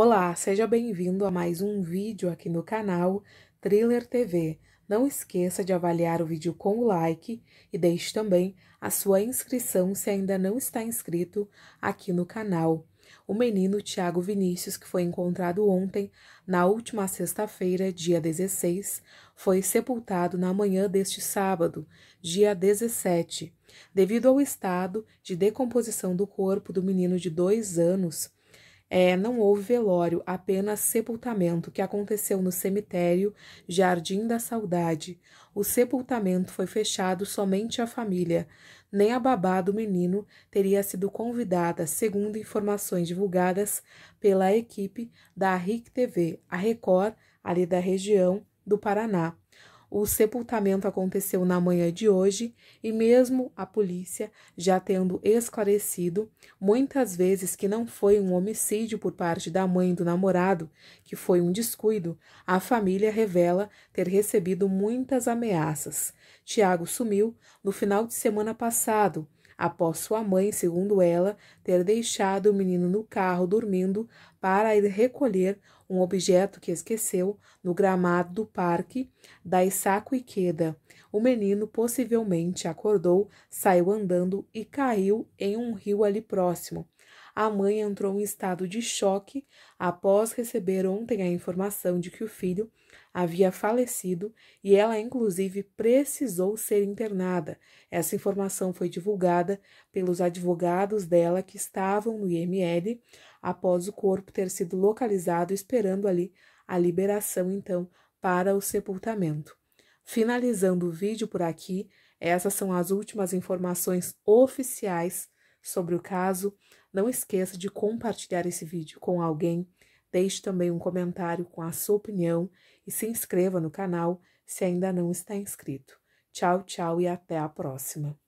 Olá, seja bem-vindo a mais um vídeo aqui no canal Thriller TV. Não esqueça de avaliar o vídeo com o like e deixe também a sua inscrição se ainda não está inscrito aqui no canal. O menino Tiago Vinícius, que foi encontrado ontem, na última sexta-feira, dia 16, foi sepultado na manhã deste sábado, dia 17. Devido ao estado de decomposição do corpo do menino de dois anos, é, não houve velório, apenas sepultamento, que aconteceu no cemitério Jardim da Saudade. O sepultamento foi fechado somente à família. Nem a babá do menino teria sido convidada, segundo informações divulgadas pela equipe da RIC TV, a Record, ali da região do Paraná. O sepultamento aconteceu na manhã de hoje e, mesmo a polícia já tendo esclarecido muitas vezes que não foi um homicídio por parte da mãe do namorado, que foi um descuido, a família revela ter recebido muitas ameaças. Tiago sumiu no final de semana passado após sua mãe, segundo ela, ter deixado o menino no carro dormindo para ir recolher um objeto que esqueceu no gramado do parque da Isaco Queda. O menino possivelmente acordou, saiu andando e caiu em um rio ali próximo a mãe entrou em estado de choque após receber ontem a informação de que o filho havia falecido e ela, inclusive, precisou ser internada. Essa informação foi divulgada pelos advogados dela que estavam no IML após o corpo ter sido localizado, esperando ali a liberação, então, para o sepultamento. Finalizando o vídeo por aqui, essas são as últimas informações oficiais sobre o caso. Não esqueça de compartilhar esse vídeo com alguém, deixe também um comentário com a sua opinião e se inscreva no canal se ainda não está inscrito. Tchau, tchau e até a próxima!